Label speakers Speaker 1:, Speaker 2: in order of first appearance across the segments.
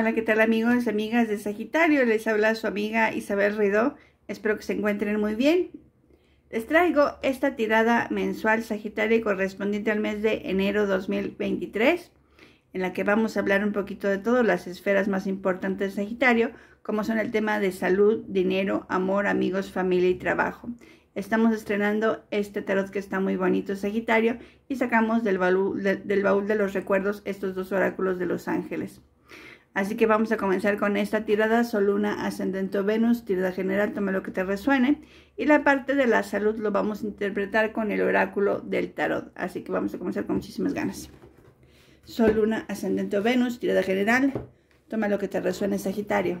Speaker 1: Hola, ¿qué tal amigos, y amigas de Sagitario? Les habla su amiga Isabel Ruido. Espero que se encuentren muy bien. Les traigo esta tirada mensual Sagitario correspondiente al mes de enero 2023, en la que vamos a hablar un poquito de todas las esferas más importantes de Sagitario, como son el tema de salud, dinero, amor, amigos, familia y trabajo. Estamos estrenando este tarot que está muy bonito, Sagitario, y sacamos del baúl de los recuerdos estos dos oráculos de los ángeles. Así que vamos a comenzar con esta tirada, Sol, Luna, Ascendente o Venus, tirada general, toma lo que te resuene. Y la parte de la salud lo vamos a interpretar con el oráculo del tarot. Así que vamos a comenzar con muchísimas ganas. Sol, Luna, Ascendente o Venus, tirada general, toma lo que te resuene, Sagitario.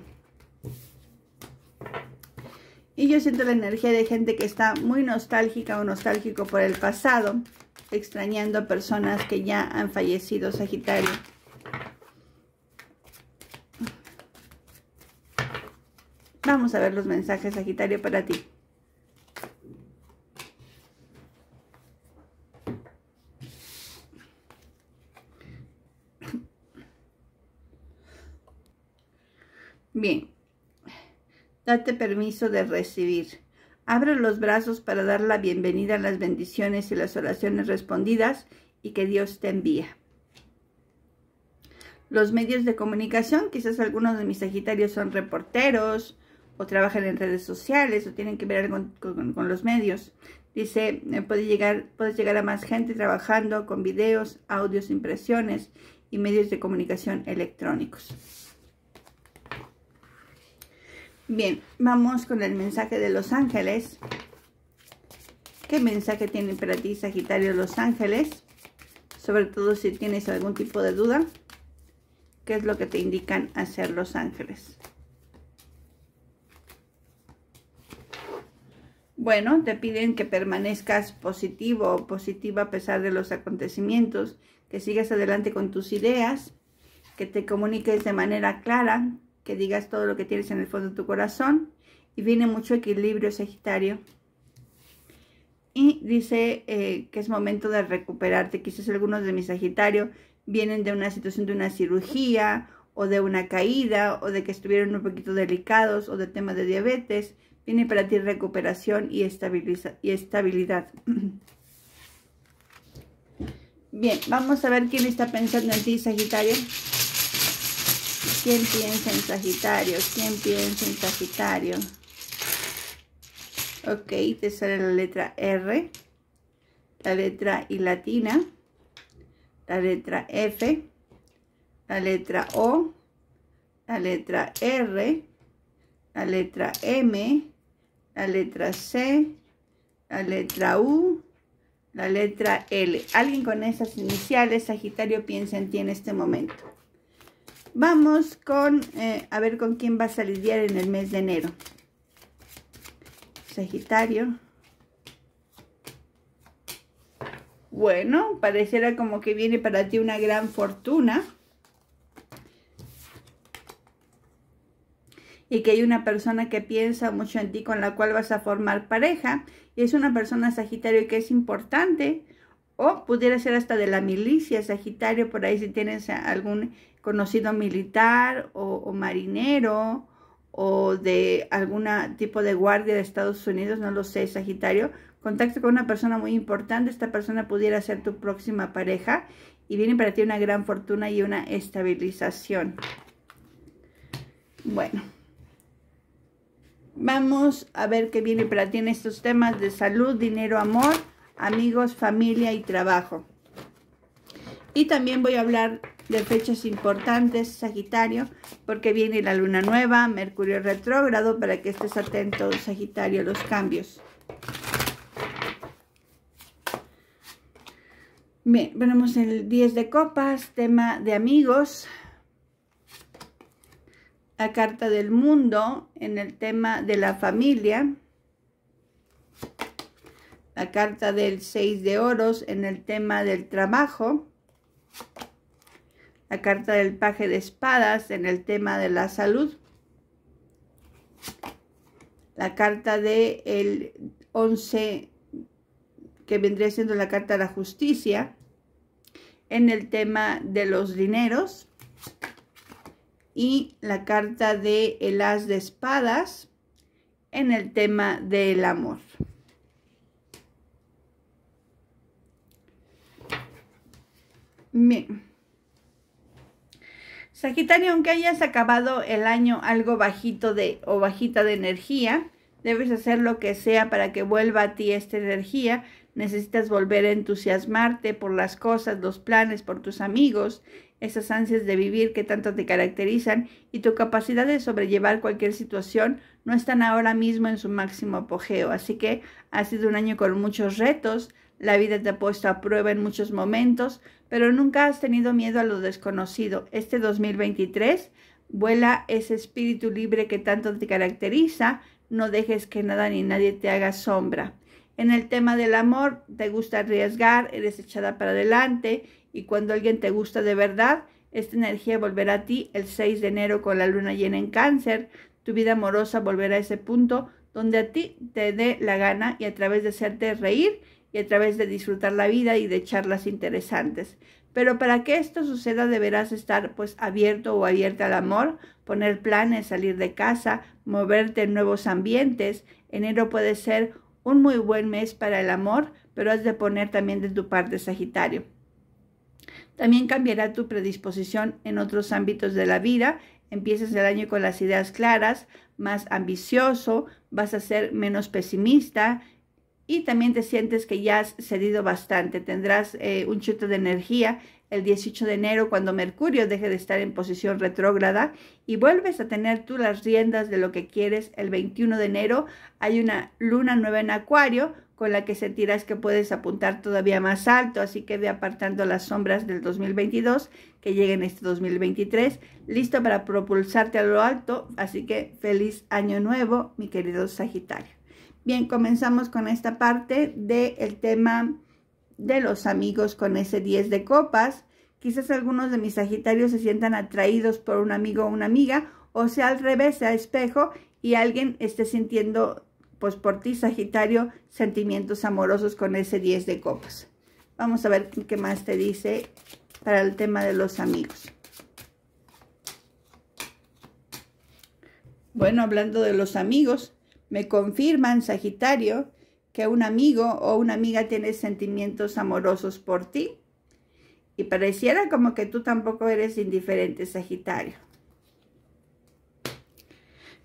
Speaker 1: Y yo siento la energía de gente que está muy nostálgica o nostálgico por el pasado, extrañando a personas que ya han fallecido, Sagitario. Vamos a ver los mensajes, Sagitario, para ti. Bien, date permiso de recibir. Abre los brazos para dar la bienvenida a las bendiciones y las oraciones respondidas y que Dios te envía. Los medios de comunicación, quizás algunos de mis sagitarios son reporteros, o trabajan en redes sociales o tienen que ver con, con, los medios. Dice, eh, llegar, puedes llegar a más gente trabajando con videos, audios, impresiones y medios de comunicación electrónicos. Bien, vamos con el mensaje de Los Ángeles. ¿Qué mensaje tienen para ti, Sagitario Los Ángeles? Sobre todo si tienes algún tipo de duda. ¿Qué es lo que te indican hacer Los Ángeles? Bueno, te piden que permanezcas positivo o positiva a pesar de los acontecimientos, que sigas adelante con tus ideas, que te comuniques de manera clara, que digas todo lo que tienes en el fondo de tu corazón y viene mucho equilibrio Sagitario. Y dice eh, que es momento de recuperarte. Quizás algunos de mis Sagitario vienen de una situación de una cirugía o de una caída o de que estuvieron un poquito delicados o de tema de diabetes. Tiene para ti recuperación y, y estabilidad. Bien, vamos a ver quién está pensando en ti, Sagitario. ¿Quién piensa en Sagitario? ¿Quién piensa en Sagitario? Ok, te sale la letra R, la letra I latina, la letra F, la letra O, la letra R, la letra M, la letra C, la letra U, la letra L. Alguien con esas iniciales, Sagitario, piensa en ti en este momento. Vamos con, eh, a ver con quién vas a lidiar en el mes de enero. Sagitario. Bueno, pareciera como que viene para ti una gran fortuna. y que hay una persona que piensa mucho en ti con la cual vas a formar pareja y es una persona Sagitario que es importante o pudiera ser hasta de la milicia Sagitario, por ahí si tienes algún conocido militar o, o marinero o de algún tipo de guardia de Estados Unidos, no lo sé, Sagitario, contacto con una persona muy importante, esta persona pudiera ser tu próxima pareja y viene para ti una gran fortuna y una estabilización. Bueno, Vamos a ver qué viene para ti en estos temas de salud, dinero, amor, amigos, familia y trabajo. Y también voy a hablar de fechas importantes, Sagitario, porque viene la luna nueva, Mercurio retrógrado, para que estés atento, Sagitario, a los cambios. Bien, ponemos el 10 de copas, tema de amigos, la carta del mundo en el tema de la familia, la carta del seis de oros en el tema del trabajo, la carta del paje de espadas en el tema de la salud, la carta del el 11 que vendría siendo la carta de la justicia en el tema de los dineros, y la carta de el as de espadas en el tema del amor. Sagitario, aunque hayas acabado el año algo bajito de o bajita de energía, debes hacer lo que sea para que vuelva a ti esta energía Necesitas volver a entusiasmarte por las cosas, los planes, por tus amigos, esas ansias de vivir que tanto te caracterizan y tu capacidad de sobrellevar cualquier situación no están ahora mismo en su máximo apogeo. Así que ha sido un año con muchos retos, la vida te ha puesto a prueba en muchos momentos, pero nunca has tenido miedo a lo desconocido. Este 2023 vuela ese espíritu libre que tanto te caracteriza, no dejes que nada ni nadie te haga sombra. En el tema del amor, te gusta arriesgar, eres echada para adelante y cuando alguien te gusta de verdad, esta energía volverá a ti el 6 de enero con la luna llena en cáncer. Tu vida amorosa volverá a ese punto donde a ti te dé la gana y a través de hacerte reír y a través de disfrutar la vida y de charlas interesantes. Pero para que esto suceda deberás estar pues abierto o abierta al amor, poner planes, salir de casa, moverte en nuevos ambientes. Enero puede ser un muy buen mes para el amor, pero has de poner también de tu parte Sagitario. También cambiará tu predisposición en otros ámbitos de la vida. Empiezas el año con las ideas claras, más ambicioso, vas a ser menos pesimista y también te sientes que ya has cedido bastante. Tendrás eh, un chute de energía el 18 de enero cuando Mercurio deje de estar en posición retrógrada y vuelves a tener tú las riendas de lo que quieres. El 21 de enero hay una luna nueva en Acuario con la que sentirás que puedes apuntar todavía más alto, así que ve apartando las sombras del 2022 que lleguen este 2023, listo para propulsarte a lo alto, así que feliz año nuevo, mi querido Sagitario. Bien, comenzamos con esta parte del tema de los amigos con ese 10 de copas. Quizás algunos de mis Sagitarios se sientan atraídos por un amigo o una amiga, o sea, al revés, sea espejo, y alguien esté sintiendo, pues por ti, Sagitario, sentimientos amorosos con ese 10 de copas. Vamos a ver qué más te dice para el tema de los amigos. Bueno, hablando de los amigos, me confirman, Sagitario, que un amigo o una amiga tiene sentimientos amorosos por ti. Y pareciera como que tú tampoco eres indiferente, Sagitario.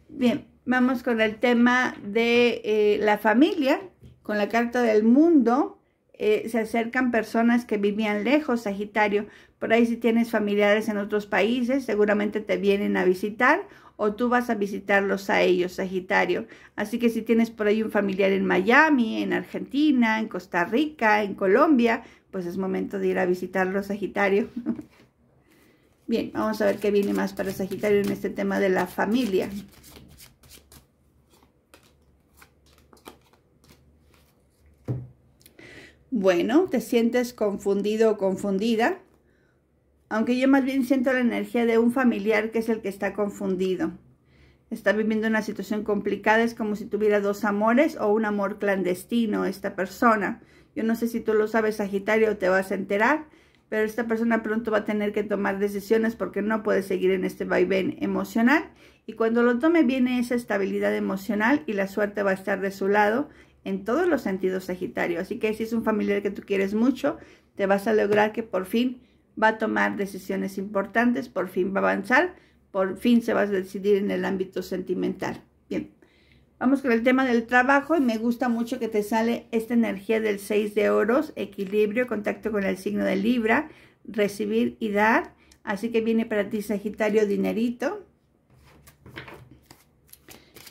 Speaker 1: Bien, vamos con el tema de eh, la familia. Con la carta del mundo eh, se acercan personas que vivían lejos, Sagitario. Por ahí si tienes familiares en otros países, seguramente te vienen a visitar o tú vas a visitarlos a ellos, Sagitario. Así que si tienes por ahí un familiar en Miami, en Argentina, en Costa Rica, en Colombia, pues es momento de ir a visitarlos, Sagitario. Bien, vamos a ver qué viene más para Sagitario en este tema de la familia. Bueno, te sientes confundido o confundida aunque yo más bien siento la energía de un familiar que es el que está confundido. Está viviendo una situación complicada, es como si tuviera dos amores o un amor clandestino esta persona. Yo no sé si tú lo sabes, Sagitario, te vas a enterar, pero esta persona pronto va a tener que tomar decisiones porque no puede seguir en este vaivén emocional. Y cuando lo tome viene esa estabilidad emocional y la suerte va a estar de su lado en todos los sentidos, Sagitario. Así que si es un familiar que tú quieres mucho, te vas a lograr que por fin va a tomar decisiones importantes, por fin va a avanzar, por fin se va a decidir en el ámbito sentimental. Bien, vamos con el tema del trabajo y me gusta mucho que te sale esta energía del 6 de oros, equilibrio, contacto con el signo de Libra, recibir y dar. Así que viene para ti Sagitario dinerito.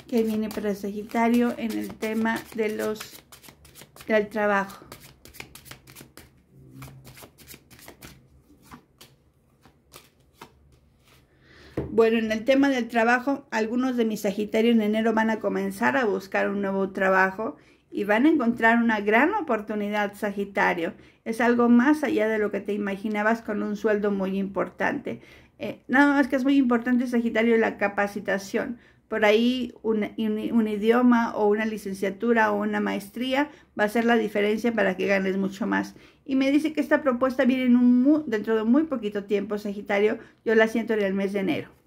Speaker 1: Que viene para Sagitario en el tema de los del trabajo. Bueno, en el tema del trabajo, algunos de mis Sagitarios en enero van a comenzar a buscar un nuevo trabajo y van a encontrar una gran oportunidad, Sagitario. Es algo más allá de lo que te imaginabas con un sueldo muy importante. Eh, nada más que es muy importante, Sagitario, la capacitación. Por ahí un, idioma o una licenciatura o una maestría va a ser la diferencia para que ganes mucho más. Y me dice que esta propuesta viene en un, dentro de muy poquito tiempo, Sagitario. Yo la siento en el mes de enero.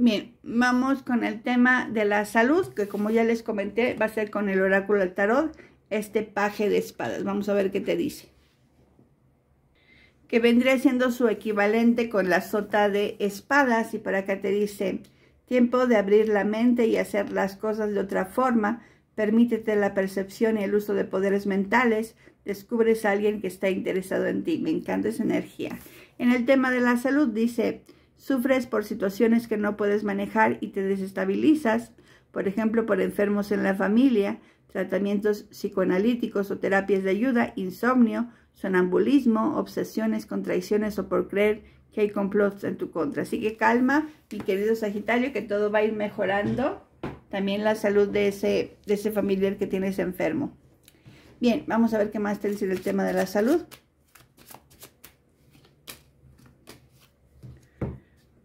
Speaker 1: Bien, vamos con el tema de la salud, que como ya les comenté, va a ser con el oráculo del tarot, este paje de espadas. Vamos a ver qué te dice. Que vendría siendo su equivalente con la sota de espadas. Y para acá te dice, tiempo de abrir la mente y hacer las cosas de otra forma. Permítete la percepción y el uso de poderes mentales. Descubres a alguien que está interesado en ti. Me encanta esa energía. En el tema de la salud dice Sufres por situaciones que no puedes manejar y te desestabilizas, por ejemplo, por enfermos en la familia, tratamientos psicoanalíticos o terapias de ayuda, insomnio, sonambulismo, obsesiones, contradicciones o por creer que hay complots en tu contra. Así que calma, mi querido Sagitario, que todo va a ir mejorando. También la salud de ese, de ese familiar que tienes enfermo. Bien, vamos a ver qué más te dice el tema de la salud.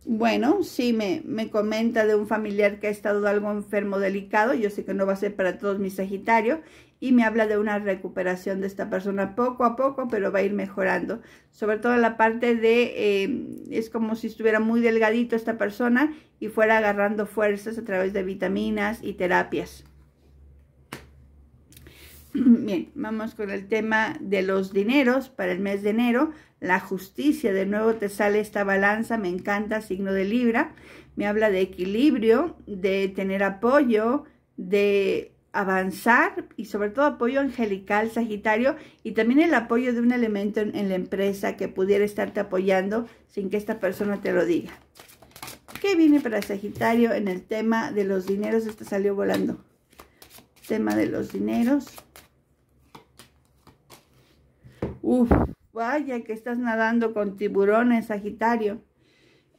Speaker 1: Bueno, sí, me, me, comenta de un familiar que ha estado algo enfermo, delicado. Yo sé que no va a ser para todos mis Sagitario. Y me habla de una recuperación de esta persona poco a poco, pero va a ir mejorando. Sobre todo la parte de, eh, es como si estuviera muy delgadito esta persona y fuera agarrando fuerzas a través de vitaminas y terapias. Bien, vamos con el tema de los dineros para el mes de enero la justicia. De nuevo te sale esta balanza, me encanta, signo de Libra. Me habla de equilibrio, de tener apoyo, de avanzar y sobre todo apoyo angelical, Sagitario, y también el apoyo de un elemento en, la empresa que pudiera estarte apoyando sin que esta persona te lo diga. ¿Qué viene para Sagitario en el tema de los dineros? Esto salió volando. Tema de los dineros. Uf, vaya que estás nadando con tiburones, Sagitario.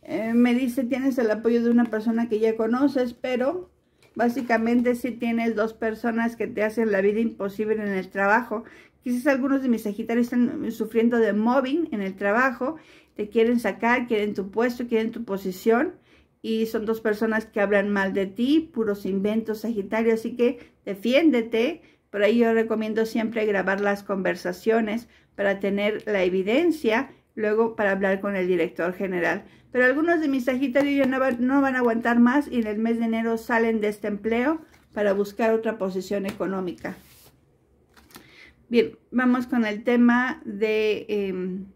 Speaker 1: Eh, me dice, tienes el apoyo de una persona que ya conoces, pero básicamente sí tienes dos personas que te hacen la vida imposible en el trabajo. Quizás algunos de mis Sagitarios están sufriendo de mobbing en el trabajo, te quieren sacar, quieren tu puesto, quieren tu posición. Y son dos personas que hablan mal de ti, puros inventos, Sagitario. Así que defiéndete. Por ahí yo recomiendo siempre grabar las conversaciones para tener la evidencia, luego para hablar con el director general. Pero algunos de mis Sagitarios ya no, van a aguantar más y en el mes de enero salen de este empleo para buscar otra posición económica. Bien, vamos con el tema de em,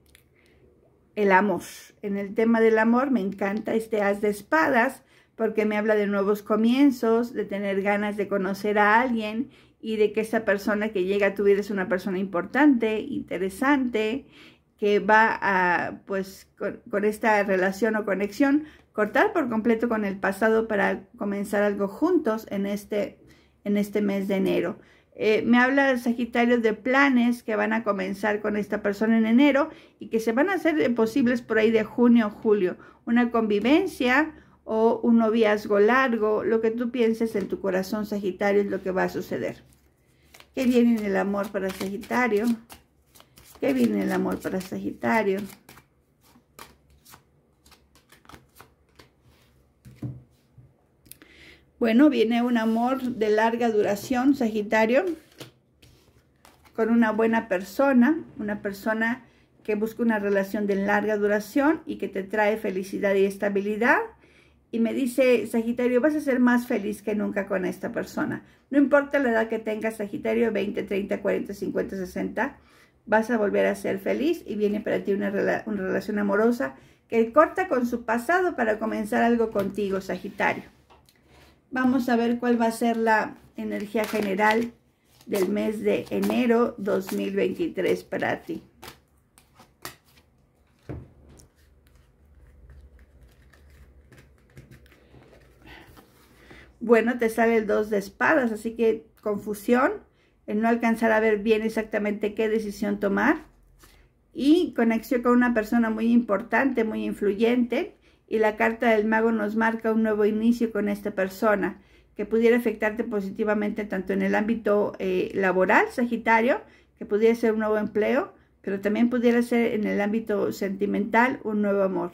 Speaker 1: el amor. En el tema del amor me encanta este as de espadas porque me habla de nuevos comienzos, de tener ganas de conocer a alguien y de que esa persona que llega a tu vida es una persona importante, interesante, que va a, pues, con, esta relación o conexión, cortar por completo con el pasado para comenzar algo juntos en este, en este mes de enero. Eh, me habla el Sagitario de planes que van a comenzar con esta persona en enero y que se van a hacer posibles por ahí de junio o julio. Una convivencia, o un noviazgo largo, lo que tú pienses en tu corazón Sagitario es lo que va a suceder. ¿Qué viene el amor para Sagitario, ¿Qué viene el amor para Sagitario. Bueno, viene un amor de larga duración, Sagitario, con una buena persona, una persona que busca una relación de larga duración y que te trae felicidad y estabilidad y me dice, Sagitario, vas a ser más feliz que nunca con esta persona. No importa la edad que tengas, Sagitario, 20, 30, 40, 50, 60, vas a volver a ser feliz y viene para ti una, relación amorosa que corta con su pasado para comenzar algo contigo, Sagitario. Vamos a ver cuál va a ser la energía general del mes de enero 2023 para ti. bueno, te sale el 2 de espadas, así que confusión, el no alcanzar a ver bien exactamente qué decisión tomar. Y conexión con una persona muy importante, muy influyente. Y la carta del mago nos marca un nuevo inicio con esta persona que pudiera afectarte positivamente tanto en el ámbito eh, laboral, Sagitario, que pudiera ser un nuevo empleo, pero también pudiera ser en el ámbito sentimental un nuevo amor.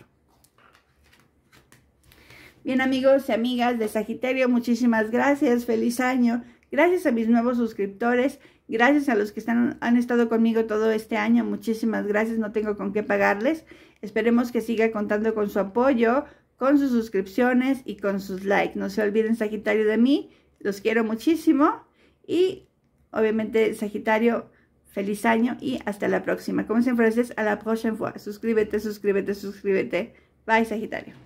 Speaker 1: Bien amigos y amigas de Sagitario, muchísimas gracias, feliz año. Gracias a mis nuevos suscriptores, gracias a los que están, han estado conmigo todo este año, muchísimas gracias, no tengo con qué pagarles. Esperemos que siga contando con su apoyo, con sus suscripciones y con sus likes. No se olviden Sagitario de mí, los quiero muchísimo y obviamente Sagitario, feliz año y hasta la próxima. Como siempre, a la próxima, Suscríbete, suscríbete, suscríbete. Bye Sagitario.